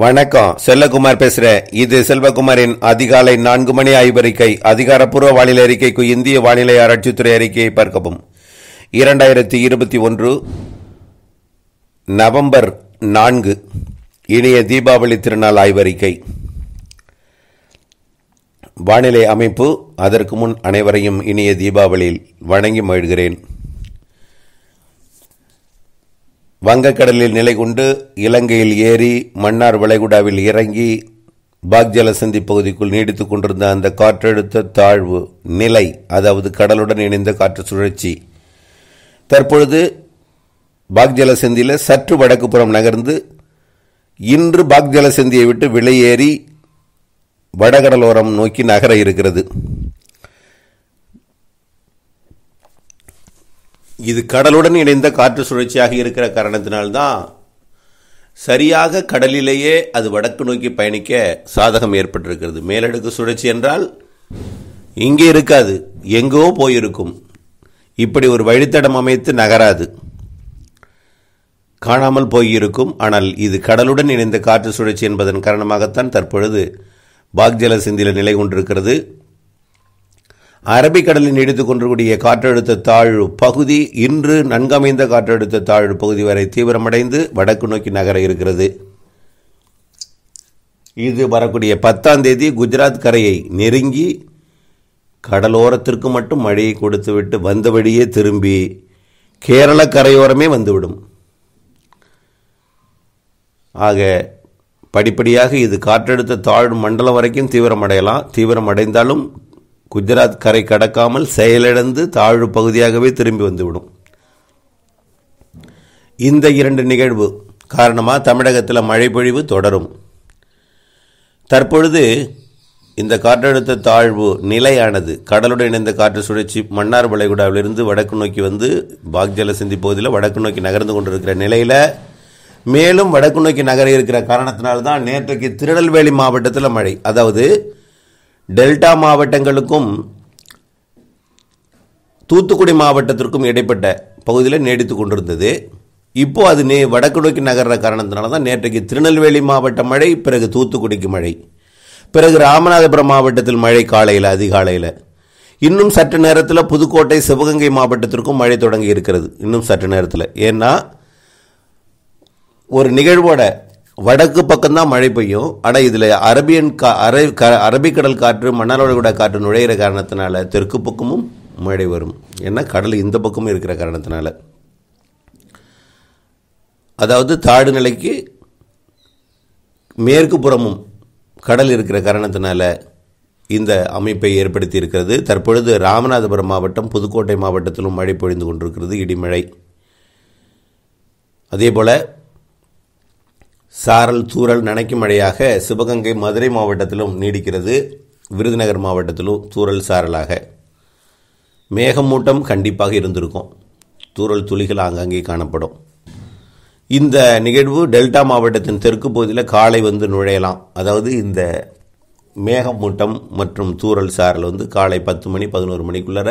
வணக்கம் செல்லகுமார் பேசுறேன் இது செல்வகுமாரின் அதிகாலை நான்கு மணி ஆய்வறிக்கை அதிகாரப்பூர்வ வானிலை அறிக்கைக்கு இந்திய வானிலை ஆராய்ச்சித்துறை அறிக்கையை பார்க்கவும் இரண்டாயிரத்தி இருபத்தி ஒன்று நவம்பர் நான்கு இனிய தீபாவளி திருநாள் ஆய்வறிக்கை வானிலை அமைப்பு அதற்கு முன் அனைவரையும் இனிய தீபாவளியில் வணங்கி மகிழ்கிறேன் வங்கக்கடலில் நிலை கொண்டு இலங்கையில் ஏறி மன்னார் வளைகுடாவில் இறங்கி பாக்ஜலசந்தி பகுதிக்குள் நீடித்து கொண்டிருந்த அந்த காற்றழுத்த தாழ்வு நிலை அதாவது கடலுடன் இணைந்த காற்று சுழற்சி தற்பொழுது பாக்ஜலசந்தியில் சற்று வடக்கு புறம் நகர்ந்து இன்று பாக்ஜலசந்தியை விட்டு விலையேறி வடகடலோரம் நோக்கி நகர இருக்கிறது இது கடலுடன் இணைந்த காற்று சுழற்சியாக இருக்கிற காரணத்தினால்தான் சரியாக கடலிலேயே அது வடக்கு நோக்கி பயணிக்க சாதகம் ஏற்பட்டிருக்கிறது மேலடுக்கு சுழற்சி என்றால் இங்கே இருக்காது எங்கோ போயிருக்கும் இப்படி ஒரு வழித்தடம் அமைத்து நகராது காணாமல் போயிருக்கும் ஆனால் இது கடலுடன் இணைந்த காற்று சுழற்சி என்பதன் காரணமாகத்தான் தற்பொழுது பாக்ஜல சிந்தில நிலை கொண்டிருக்கிறது அரபிக்கடலில் நீடித்துக் கொண்டிருக்கூடிய காற்றழுத்த தாழ்வு பகுதி இன்று நன்கமைந்த காற்றழுத்த தாழ்வு பகுதி வரை தீவிரமடைந்து வடக்கு நோக்கி நகர இருக்கிறது இது வரக்கூடிய பத்தாம் தேதி குஜராத் கரையை நெருங்கி கடலோரத்திற்கு மட்டும் மழையை கொடுத்துவிட்டு வந்த வழியே திரும்பி கேரள கரையோரமே வந்துவிடும் ஆக படிப்படியாக இது காற்றழுத்த தாழ்வு மண்டலம் வரைக்கும் தீவிரமடையலாம் தீவிரமடைந்தாலும் குஜராத் கரை கடக்காமல் செயலிழந்து தாழ்வு பகுதியாகவே திரும்பி வந்துவிடும் இந்த இரண்டு நிகழ்வு காரணமாக தமிழகத்தில் மழை பொழிவு தொடரும் தற்பொழுது இந்த காற்றழுத்த தாழ்வு நிலையானது கடலுடன் இணைந்த காற்று சுழற்சி மன்னார் வளைகுடாவிலிருந்து வடக்கு நோக்கி வந்து பாக்ஜல சிந்தி பகுதியில் வடக்கு நோக்கி நகர்ந்து கொண்டிருக்கிற நிலையில் மேலும் வடக்கு நோக்கி நகர இருக்கிற காரணத்தினால்தான் நேற்றைக்கு திருநெல்வேலி மாவட்டத்தில் மழை அதாவது டெல்டா மாவட்டங்களுக்கும் தூத்துக்குடி மாவட்டத்திற்கும் இடைப்பட்ட பகுதியில் நீடித்து கொண்டிருந்தது இப்போது அது நே வடக்கு நோக்கி நகர்ற காரணத்தினால தான் நேற்றைக்கு திருநெல்வேலி மாவட்ட மழை பிறகு தூத்துக்குடிக்கு மழை பிறகு ராமநாதபுரம் மாவட்டத்தில் மழை காலையில் அதிகாலையில் இன்னும் சற்று நேரத்தில் புதுக்கோட்டை சிவகங்கை மாவட்டத்திற்கும் மழை தொடங்கி இருக்கிறது இன்னும் சற்று நேரத்தில் ஏன்னா ஒரு நிகழ்வோட வடக்கு பக்கம்தான் மழை பெய்யும் ஆனால் இதில் அரபியன் கா அரை க அரபிக்கடல் காற்று மன்னாரோட காற்று நுழையிற காரணத்தினால தெற்கு பக்கமும் மழை வரும் ஏன்னா கடல் இந்த பக்கமும் இருக்கிற காரணத்தினால அதாவது தாடு நிலைக்கு மேற்கு புறமும் கடல் இருக்கிற காரணத்தினால இந்த அமைப்பை ஏற்படுத்தி இருக்கிறது தற்பொழுது ராமநாதபுரம் மாவட்டம் புதுக்கோட்டை மாவட்டத்திலும் மழை பொழிந்து கொண்டிருக்கிறது இடிமழை அதேபோல் சாரல் தூரல் நனைக்கும் மழையாக சிவகங்கை மதுரை மாவட்டத்திலும் நீடிக்கிறது விருதுநகர் மாவட்டத்திலும் தூரல் சாரலாக மேகமூட்டம் கண்டிப்பாக இருந்திருக்கும் தூரல் துளிகள் ஆங்காங்கே காணப்படும் இந்த நிகழ்வு டெல்டா மாவட்டத்தின் தெற்கு பகுதியில் காலை வந்து நுழையலாம் அதாவது இந்த மேகமூட்டம் மற்றும் தூரல் சாரல் வந்து காலை பத்து மணி பதினோரு மணிக்குள்ளார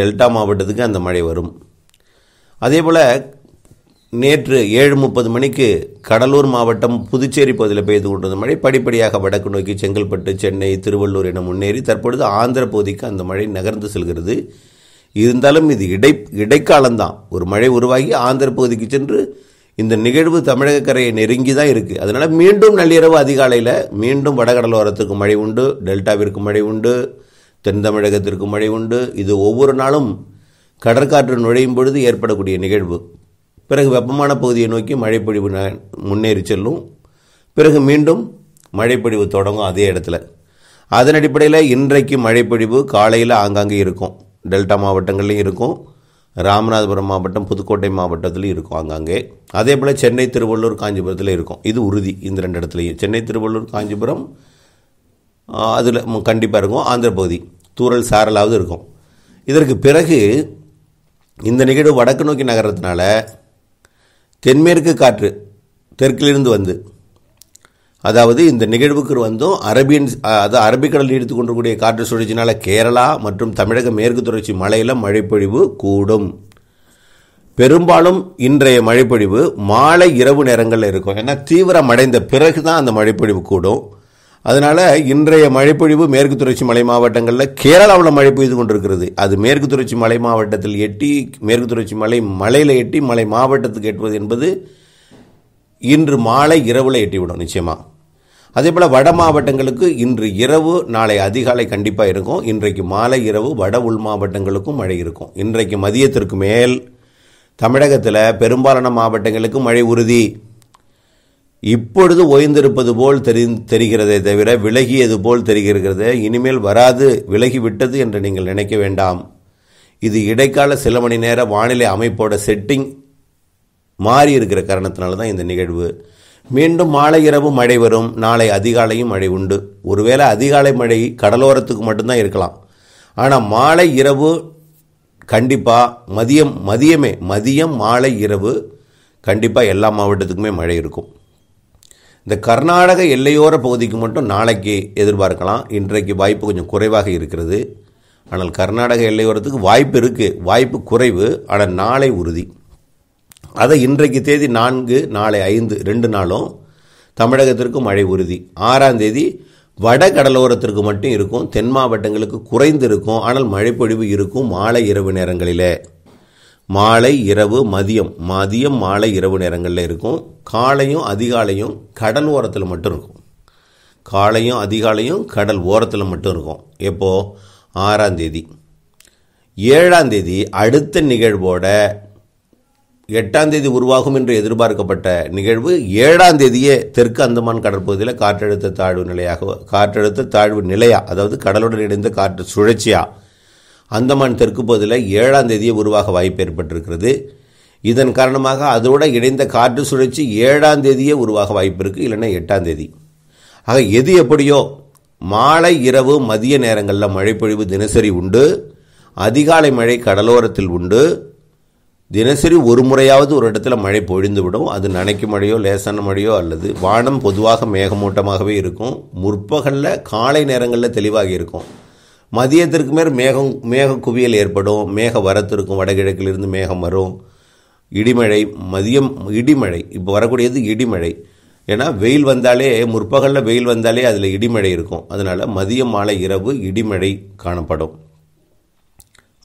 டெல்டா மாவட்டத்துக்கு அந்த மழை வரும் அதே போல் நேற்று ஏழு முப்பது மணிக்கு கடலூர் மாவட்டம் புதுச்சேரி பகுதியில் பெய்து கொண்டிருந்த மழை படிப்படியாக வடக்கு நோக்கி செங்கல்பட்டு சென்னை திருவள்ளூர் என முன்னேறி தற்பொழுது ஆந்திர பகுதிக்கு அந்த மழை நகர்ந்து செல்கிறது இருந்தாலும் இது இடை இடைக்காலம்தான் ஒரு மழை உருவாகி ஆந்திர பகுதிக்கு சென்று இந்த நிகழ்வு தமிழக கரையை நெருங்கி தான் இருக்குது அதனால் மீண்டும் நள்ளிரவு அதிகாலையில் மீண்டும் வடகடலோரத்துக்கு மழை உண்டு டெல்டாவிற்கு மழை உண்டு தென் தமிழகத்திற்கு மழை உண்டு இது ஒவ்வொரு நாளும் கடற்காற்று நுழையும் பொழுது ஏற்படக்கூடிய நிகழ்வு பிறகு வெப்பமான பகுதியை நோக்கி மழைப்பொழிவு முன்னேறி செல்லும் பிறகு மீண்டும் மழைப்பொழிவு தொடங்கும் அதே இடத்துல அதன் அடிப்படையில் இன்றைக்கு மழைப்பொழிவு காலையில் ஆங்காங்கே இருக்கும் டெல்டா மாவட்டங்கள்லையும் இருக்கும் ராமநாதபுரம் மாவட்டம் புதுக்கோட்டை மாவட்டத்துலேயும் இருக்கும் ஆங்காங்கே அதே போல் சென்னை திருவள்ளூர் காஞ்சிபுரத்தில் இருக்கும் இது உறுதி இந்த ரெண்டு இடத்துலையும் சென்னை திருவள்ளூர் காஞ்சிபுரம் அதில் கண்டிப்பாக இருக்கும் ஆந்திர பகுதி தூரல் சாரலாவது இருக்கும் இதற்கு பிறகு இந்த நிகழ்வு வடக்கு நோக்கி நகரத்தினால தென்மேற்கு காற்று தெற்கிலிருந்து வந்து அதாவது இந்த நிகழ்வுக்கு வந்தும் அரபியன் அதாவது அரபிக்கடலில் எடுத்து கொண்டிருக்கூடிய காற்று சுழற்சினால் கேரளா மற்றும் தமிழக மேற்கு தொடர்ச்சி மலையில் மழைப்பொழிவு கூடும் பெரும்பாலும் இன்றைய மழைப்பொழிவு மாலை இரவு நேரங்களில் இருக்கும் ஏன்னா தீவிரம் அடைந்த பிறகு தான் அந்த மழைப்பொழிவு கூடும் அதனால் இன்றைய மழைப்பொழிவு மேற்கு தொடர்ச்சி மலை மாவட்டங்களில் கேரளாவில் மழை பெய்து கொண்டிருக்கிறது அது மேற்கு தொடர்ச்சி மலை மாவட்டத்தில் எட்டி மேற்கு தொடர்ச்சி மலை மலையில் எட்டி மலை மாவட்டத்துக்கு எட்டுவது என்பது இன்று மாலை இரவில் எட்டிவிடும் நிச்சயமாக அதே போல் வட மாவட்டங்களுக்கு இன்று இரவு நாளை அதிகாலை கண்டிப்பாக இருக்கும் இன்றைக்கு மாலை இரவு வட உள் மாவட்டங்களுக்கும் மழை இருக்கும் இன்றைக்கு மதியத்திற்கு மேல் தமிழகத்தில் பெரும்பாலான மாவட்டங்களுக்கு மழை உறுதி இப்பொழுது ஓய்ந்திருப்பது போல் தெரி தெரிகிறதே தவிர விலகியது போல் தெரிகிறது இனிமேல் வராது விலகிவிட்டது என்று நீங்கள் நினைக்க வேண்டாம் இது இடைக்கால சில மணி நேர வானிலை அமைப்போட செட்டிங் மாறி இருக்கிற காரணத்தினால தான் இந்த நிகழ்வு மீண்டும் மாலை இரவு மழை வரும் நாளை அதிகாலையும் மழை உண்டு ஒருவேளை அதிகாலை மழை கடலோரத்துக்கு மட்டும்தான் இருக்கலாம் ஆனால் மாலை இரவு கண்டிப்பாக மதியம் மதியமே மதியம் மாலை இரவு கண்டிப்பாக எல்லா மாவட்டத்துக்குமே மழை இருக்கும் இந்த கர்நாடக எல்லையோர பகுதிக்கு மட்டும் நாளைக்கு எதிர்பார்க்கலாம் இன்றைக்கு வாய்ப்பு கொஞ்சம் குறைவாக இருக்கிறது ஆனால் கர்நாடக எல்லையோரத்துக்கு வாய்ப்பு இருக்குது வாய்ப்பு குறைவு ஆனால் நாளை உறுதி அதை இன்றைக்கு தேதி நான்கு நாளை ஐந்து ரெண்டு நாளும் தமிழகத்திற்கு மழை உறுதி ஆறாம் தேதி வட கடலோரத்திற்கு மட்டும் இருக்கும் தென் மாவட்டங்களுக்கு குறைந்து இருக்கும் ஆனால் மழைப்பொழிவு இருக்கும் மாலை இரவு நேரங்களில் மாலை இரவு மதியம் மதியம் மாலை இரவு நேரங்களில் இருக்கும் காலையும் அதிகாலையும் கடல் ஓரத்தில் மட்டும் இருக்கும் காலையும் அதிகாலையும் கடல் ஓரத்தில் மட்டும் இருக்கும் எப்போது ஆறாம் தேதி ஏழாம் தேதி அடுத்த நிகழ்வோட எட்டாம் தேதி உருவாகும் என்று எதிர்பார்க்கப்பட்ட நிகழ்வு ஏழாம் தேதியே தெற்கு அந்தமான் கடற்பகுதியில் காற்றழுத்த தாழ்வு நிலையாக காற்றழுத்த தாழ்வு நிலையா அதாவது கடலுடன் இணைந்த காற்று சுழற்சியாக அந்தமான் தெற்கு பகுதியில் ஏழாம் தேதியே உருவாக வாய்ப்பு ஏற்பட்டிருக்கிறது இதன் காரணமாக அதோடு இணைந்த காற்று சுழற்சி ஏழாம் தேதியே உருவாக வாய்ப்பு இருக்குது இல்லைன்னா எட்டாம் தேதி ஆக எது எப்படியோ மாலை இரவு மதிய நேரங்களில் மழைப்பொழிவு தினசரி உண்டு அதிகாலை மழை கடலோரத்தில் உண்டு தினசரி ஒரு முறையாவது ஒரு இடத்துல மழை பொழிந்து விடும் அது நனைக்கும் மழையோ லேசான மழையோ அல்லது வானம் பொதுவாக மேகமூட்டமாகவே இருக்கும் முற்பகலில் காலை நேரங்களில் தெளிவாகி இருக்கும் மதியத்திற்கு மேல் மேகம் மேக குவியல் ஏற்படும் மேக வரத்திருக்கும் வடகிழக்கிலிருந்து மேகம் வரும் இடிமழை மதியம் இடிமழை இப்போ வரக்கூடியது இடிமழை ஏன்னா வெயில் வந்தாலே முற்பகலில் வெயில் வந்தாலே அதில் இடிமழை இருக்கும் அதனால் மதியம் மாலை இரவு இடிமழை காணப்படும்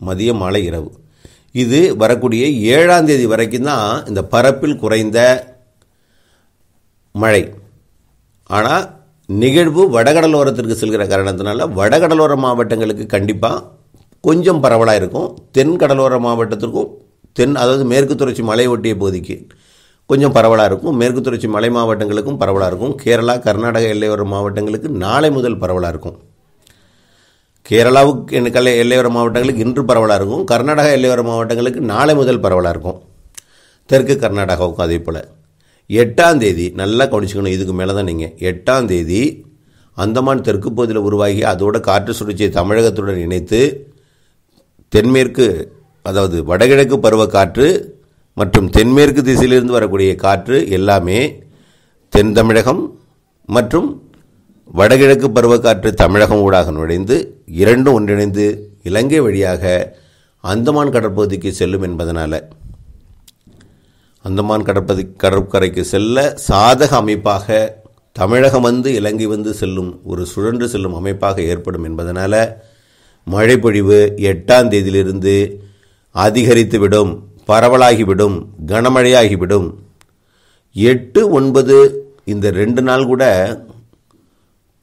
மதியம் மாலை இரவு இது வரக்கூடிய ஏழாம் தேதி வரைக்கும் தான் இந்த பரப்பில் குறைந்த மழை ஆனால் நிகழ்வு வடகடலோரத்திற்கு செல்கிற காரணத்தினால வடகடலோர மாவட்டங்களுக்கு கண்டிப்பாக கொஞ்சம் பரவலாக இருக்கும் தென் கடலோர மாவட்டத்திற்கும் தென் அதாவது மேற்கு தொடர்ச்சி மலை ஒட்டிய பகுதிக்கு கொஞ்சம் பரவலாக இருக்கும் மேற்கு தொடர்ச்சி மலை மாவட்டங்களுக்கும் பரவலாக இருக்கும் கேரளா கர்நாடக எல்லையோர மாவட்டங்களுக்கு நாளை முதல் பரவலாக இருக்கும் கேரளாவுக்கு கலை எல்லையோர மாவட்டங்களுக்கு இன்று பரவலாக இருக்கும் கர்நாடக எல்லையோர மாவட்டங்களுக்கு நாளை முதல் பரவலாக இருக்கும் தெற்கு கர்நாடகாவுக்கும் அதே போல் எட்டாம் தேதி நல்லா கவனிச்சுக்கணும் இதுக்கு மேலே தான் நீங்கள் எட்டாம் தேதி அந்தமான் தெற்கு பகுதியில் உருவாகி அதோட காற்று சுழற்சியை தமிழகத்துடன் இணைத்து தென்மேற்கு அதாவது வடகிழக்கு பருவ காற்று மற்றும் தென்மேற்கு திசையிலிருந்து வரக்கூடிய காற்று எல்லாமே தென் தமிழகம் மற்றும் வடகிழக்கு பருவக்காற்று தமிழகம் ஊடாக நுழைந்து இரண்டும் ஒன்றிணைந்து இலங்கை வழியாக அந்தமான் கடற்பகுதிக்கு செல்லும் என்பதனால் அந்தமான் கடற்பதி கடற்கரைக்கு செல்ல சாதக அமைப்பாக தமிழகம் வந்து இலங்கை வந்து செல்லும் ஒரு சுழன்று செல்லும் அமைப்பாக ஏற்படும் என்பதனால் மழைப்பொழிவு எட்டாம் தேதியிலிருந்து அதிகரித்துவிடும் பரவலாகிவிடும் கனமழையாகிவிடும் எட்டு ஒன்பது இந்த ரெண்டு நாள் கூட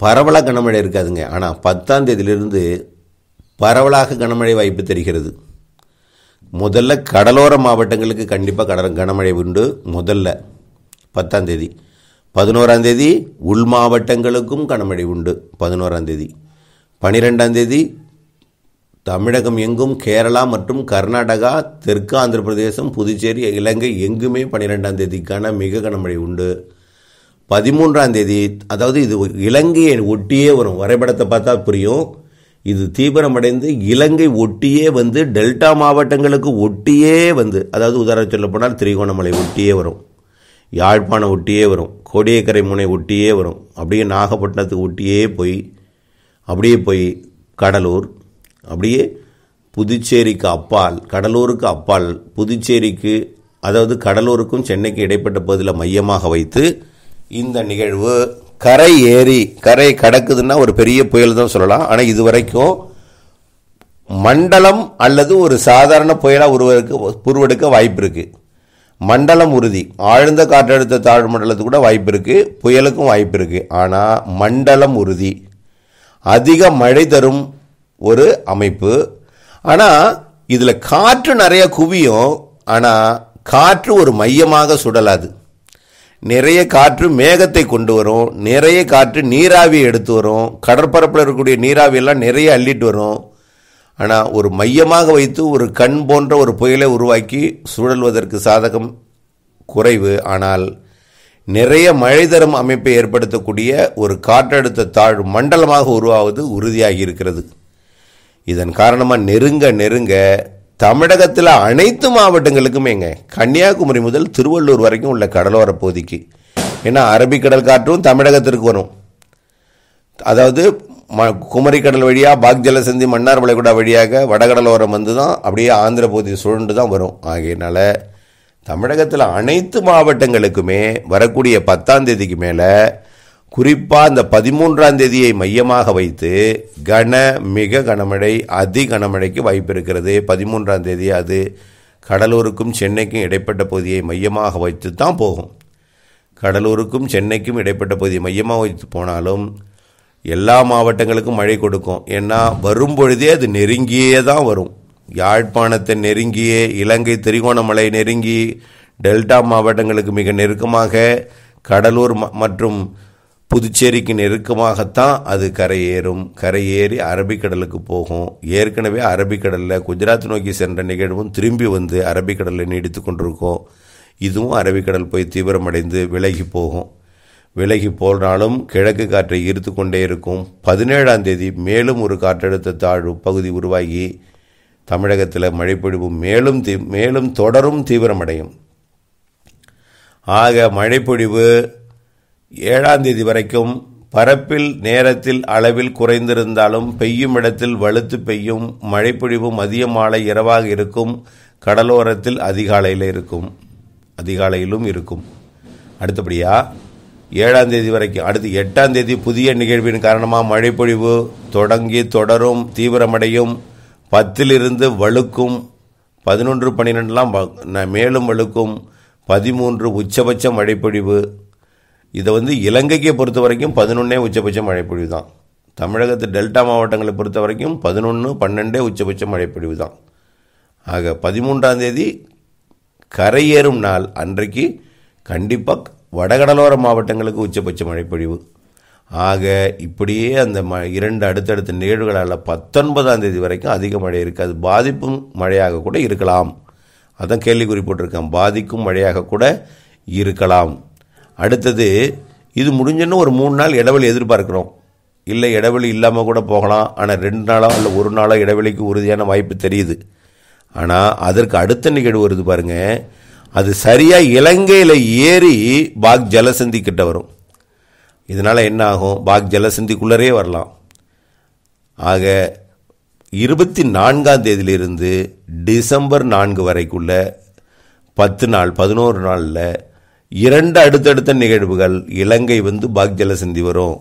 பரவலாக கனமழை இருக்காதுங்க ஆனால் பத்தாம் தேதியிலிருந்து பரவலாக கனமழை வாய்ப்பு தெரிகிறது முதல்ல கடலோர மாவட்டங்களுக்கு கண்டிப்பாக கட கனமழை உண்டு முதல்ல பத்தாம் தேதி பதினோராம் தேதி உள் மாவட்டங்களுக்கும் கனமழை உண்டு பதினோராம் தேதி பனிரெண்டாம் தேதி தமிழகம் எங்கும் கேரளா மற்றும் கர்நாடகா தெற்கு ஆந்திர பிரதேசம் புதுச்சேரி இலங்கை எங்குமே பனிரெண்டாம் தேதிக்கான மிக கனமழை உண்டு பதிமூன்றாம் தேதி அதாவது இது இலங்கையை ஒட்டியே வரும் வரைபடத்தை பார்த்தா புரியும் இது தீவிரமடைந்து இலங்கை ஒட்டியே வந்து டெல்டா மாவட்டங்களுக்கு ஒட்டியே வந்து அதாவது உதாரணம் சொல்ல போனால் திரிகோணமலை ஒட்டியே வரும் யாழ்ப்பாணம் ஒட்டியே வரும் கோடியக்கரை முனை ஒட்டியே வரும் அப்படியே நாகப்பட்டினத்துக்கு ஒட்டியே போய் அப்படியே போய் கடலூர் அப்படியே புதுச்சேரிக்கு அப்பால் கடலூருக்கு அப்பால் புதுச்சேரிக்கு அதாவது கடலூருக்கும் சென்னைக்கு இடைப்பட்ட பகுதியில் மையமாக வைத்து இந்த நிகழ்வு கரை ஏறி கரை கடக்குதுன்னா ஒரு பெரிய புயல் தான் சொல்லலாம் ஆனால் இது வரைக்கும் மண்டலம் அல்லது ஒரு சாதாரண புயலாக உருவெடுக்க உருவெடுக்க வாய்ப்பு இருக்குது மண்டலம் உறுதி ஆழ்ந்த காற்றழுத்த தாழ்வு மண்டலத்துக்கு கூட வாய்ப்பு இருக்குது புயலுக்கும் வாய்ப்பு இருக்குது ஆனால் மண்டலம் உறுதி அதிக மழை தரும் ஒரு அமைப்பு ஆனால் இதில் காற்று நிறைய குவியும் ஆனால் காற்று ஒரு மையமாக சுடலாது நிறைய காற்று மேகத்தை கொண்டு வரும் நிறைய காற்று நீராவியை எடுத்து வரும் கடற்பரப்பில் இருக்கக்கூடிய நீராவியெல்லாம் நிறைய அள்ளிட்டு வரும் ஆனால் ஒரு மையமாக வைத்து ஒரு கண் போன்ற ஒரு புயலை உருவாக்கி சுழல்வதற்கு சாதகம் குறைவு ஆனால் நிறைய மழை தரும் அமைப்பை ஏற்படுத்தக்கூடிய ஒரு காற்றழுத்த தாழ்வு மண்டலமாக உருவாவது உறுதியாகி இருக்கிறது இதன் காரணமாக நெருங்க நெருங்க தமிழகத்தில் அனைத்து மாவட்டங்களுக்குமேங்க கன்னியாகுமரி முதல் திருவள்ளூர் வரைக்கும் உள்ள கடலோர பகுதிக்கு ஏன்னா அரபிக்கடல் காற்றும் தமிழகத்திற்கு வரும் அதாவது ம குமரிக்கடல் வழியாக பாக் ஜலசந்தி மன்னார் வளைகுடா வழியாக வடகடலோரம் வந்து தான் அப்படியே ஆந்திர பகுதி சுழண்டு தான் வரும் ஆகையினால தமிழகத்தில் அனைத்து மாவட்டங்களுக்குமே வரக்கூடிய பத்தாம் தேதிக்கு மேலே குறிப்பாக இந்த பதிமூன்றாம் தேதியை மையமாக வைத்து கன மிக கனமழை அதி கனமழைக்கு வாய்ப்பு இருக்கிறது பதிமூன்றாம் தேதி அது கடலூருக்கும் சென்னைக்கும் இடைப்பட்ட பகுதியை மையமாக வைத்து தான் போகும் கடலூருக்கும் சென்னைக்கும் இடைப்பட்ட பகுதியை மையமாக வைத்து போனாலும் எல்லா மாவட்டங்களுக்கும் மழை கொடுக்கும் ஏன்னா வரும் பொழுதே அது நெருங்கியே தான் வரும் யாழ்ப்பாணத்தை நெருங்கியே இலங்கை திரிகோணமலை நெருங்கி டெல்டா மாவட்டங்களுக்கு மிக நெருக்கமாக கடலூர் மற்றும் புதுச்சேரிக்கு நெருக்கமாகத்தான் அது கரையேறும் கரையேறி அரபிக்கடலுக்கு போகும் ஏற்கனவே அரபிக்கடலில் குஜராத் நோக்கி சென்ற நிகழ்வும் திரும்பி வந்து அரபிக்கடலில் நீடித்து கொண்டிருக்கும் இதுவும் அரபிக்கடல் போய் தீவிரமடைந்து விலகி போகும் விலகி போனாலும் கிழக்கு காற்றை ஈர்த்து கொண்டே இருக்கும் பதினேழாம் தேதி மேலும் ஒரு காற்றழுத்த தாழ்வு பகுதி உருவாகி தமிழகத்தில் மழைப்பொழிவு மேலும் தீ மேலும் தொடரும் தீவிரமடையும் ஆக மழைப்பொழிவு ஏழாம் தேதி வரைக்கும் பரப்பில் நேரத்தில் அளவில் குறைந்திருந்தாலும் பெய்யும் இடத்தில் வலுத்து பெய்யும் மழைப்பொழிவும் மதிய மாலை இரவாக இருக்கும் கடலோரத்தில் அதிகாலையில் இருக்கும் அதிகாலையிலும் இருக்கும் அடுத்தபடியா ஏழாம் தேதி வரைக்கும் அடுத்து எட்டாம் தேதி புதிய நிகழ்வின் காரணமாக மழைப்பொழிவு தொடங்கி தொடரும் தீவிரமடையும் பத்திலிருந்து வழுக்கும் பதினொன்று பன்னிரெண்டுலாம் மேலும் வழுக்கும் பதிமூன்று உச்சபட்ச மழைப்பொழிவு இதை வந்து இலங்கைக்கு பொறுத்த வரைக்கும் பதினொன்னே உச்சபட்ச பொழிவு தான் தமிழகத்து டெல்டா மாவட்டங்களை பொறுத்த வரைக்கும் பதினொன்று பன்னெண்டே உச்சபட்ச பொழிவு தான் ஆக பதிமூன்றாம் தேதி கரையேறும் நாள் அன்றைக்கு கண்டிப்பாக வடகடலோர மாவட்டங்களுக்கு உச்சபட்ச பொழிவு ஆக இப்படியே அந்த ம இரண்டு அடுத்தடுத்த நிகழ்வுகளால் பத்தொன்பதாம் தேதி வரைக்கும் அதிக மழை இருக்காது பாதிப்பும் மழையாக கூட இருக்கலாம் அதான் கேள்வி குறிப்பிட்டிருக்கேன் பாதிக்கும் மழையாக கூட இருக்கலாம் அடுத்தது இது முடிஞ்சோன்னு ஒரு மூணு நாள் இடைவெளி எதிர்பார்க்குறோம் இல்லை இடைவெளி இல்லாமல் கூட போகலாம் ஆனால் ரெண்டு நாளோ இல்லை ஒரு நாளோ இடைவெளிக்கு உறுதியான வாய்ப்பு தெரியுது ஆனால் அதற்கு அடுத்த நிகழ்வு வருது பாருங்கள் அது சரியாக இலங்கையில் ஏறி பாக் ஜலசந்தி கிட்ட வரும் இதனால் என்ன ஆகும் பாக் ஜலசந்திக்குள்ளரே வரலாம் ஆக இருபத்தி நான்காம் தேதியிலிருந்து டிசம்பர் நான்கு வரைக்குள்ள பத்து நாள் பதினோரு நாளில் இரண்டு அடுத்தடுத்த நிகழ்வுகள் இலங்கை வந்து பாக்ஜல சிந்தி வரும்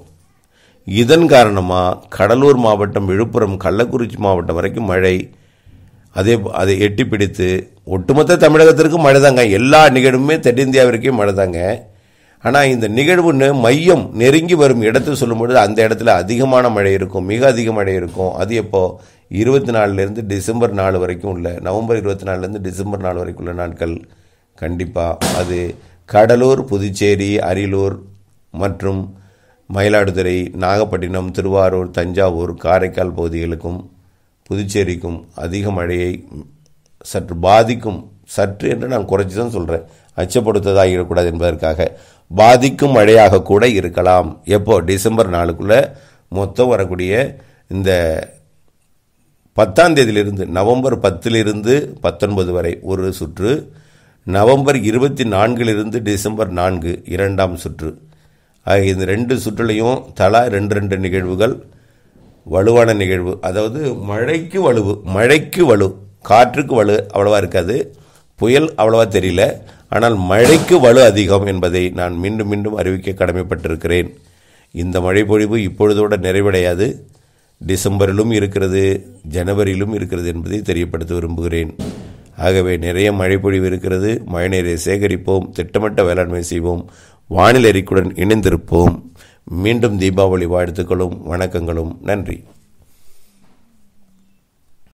இதன் காரணமாக கடலூர் மாவட்டம் விழுப்புரம் கள்ளக்குறிச்சி மாவட்டம் வரைக்கும் மழை அதே அதை எட்டி பிடித்து ஒட்டுமொத்த தமிழகத்திற்கும் மழை தாங்க எல்லா நிகழ்வுமே தென்னிந்தியாவிற்கே மழை தாங்க ஆனால் இந்த நிகழ்வுன்னு மையம் நெருங்கி வரும் இடத்தை சொல்லும்பொழுது அந்த இடத்துல அதிகமான மழை இருக்கும் மிக அதிக மழை இருக்கும் அது எப்போ இருபத்தி நாலுலேருந்து டிசம்பர் நாலு வரைக்கும் உள்ள நவம்பர் இருபத்தி நாலுலேருந்து டிசம்பர் நாலு வரைக்கும் உள்ள நாட்கள் கண்டிப்பாக அது கடலூர் புதுச்சேரி அரியலூர் மற்றும் மயிலாடுதுறை நாகப்பட்டினம் திருவாரூர் தஞ்சாவூர் காரைக்கால் பகுதிகளுக்கும் புதுச்சேரிக்கும் அதிக மழையை சற்று பாதிக்கும் சற்று என்று நான் குறைச்சி தான் சொல்கிறேன் அச்சப்படுத்ததாக இருக்கக்கூடாது என்பதற்காக பாதிக்கும் மழையாக கூட இருக்கலாம் எப்போ டிசம்பர் நாளுக்குள்ளே மொத்தம் வரக்கூடிய இந்த பத்தாம் தேதியிலிருந்து நவம்பர் பத்திலிருந்து பத்தொன்பது வரை ஒரு சுற்று நவம்பர் இருபத்தி நான்கிலிருந்து டிசம்பர் நான்கு இரண்டாம் சுற்று ஆகிய இந்த ரெண்டு சுற்றுலையும் தலா ரெண்டு ரெண்டு நிகழ்வுகள் வலுவான நிகழ்வு அதாவது மழைக்கு வலுவு மழைக்கு வலு காற்றுக்கு வலு அவ்வளவா இருக்காது புயல் அவ்வளவா தெரியல ஆனால் மழைக்கு வலு அதிகம் என்பதை நான் மீண்டும் மீண்டும் அறிவிக்க கடமைப்பட்டிருக்கிறேன் இந்த மழை பொழிவு இப்பொழுதோடு நிறைவடையாது டிசம்பரிலும் இருக்கிறது ஜனவரியிலும் இருக்கிறது என்பதை தெரியப்படுத்த விரும்புகிறேன் ஆகவே நிறைய மழை பொழிவு இருக்கிறது மழைநீரை சேகரிப்போம் திட்டமிட்ட வேளாண்மை செய்வோம் வானிலை இணைந்திருப்போம் மீண்டும் தீபாவளி வாழ்த்துக்களும் வணக்கங்களும் நன்றி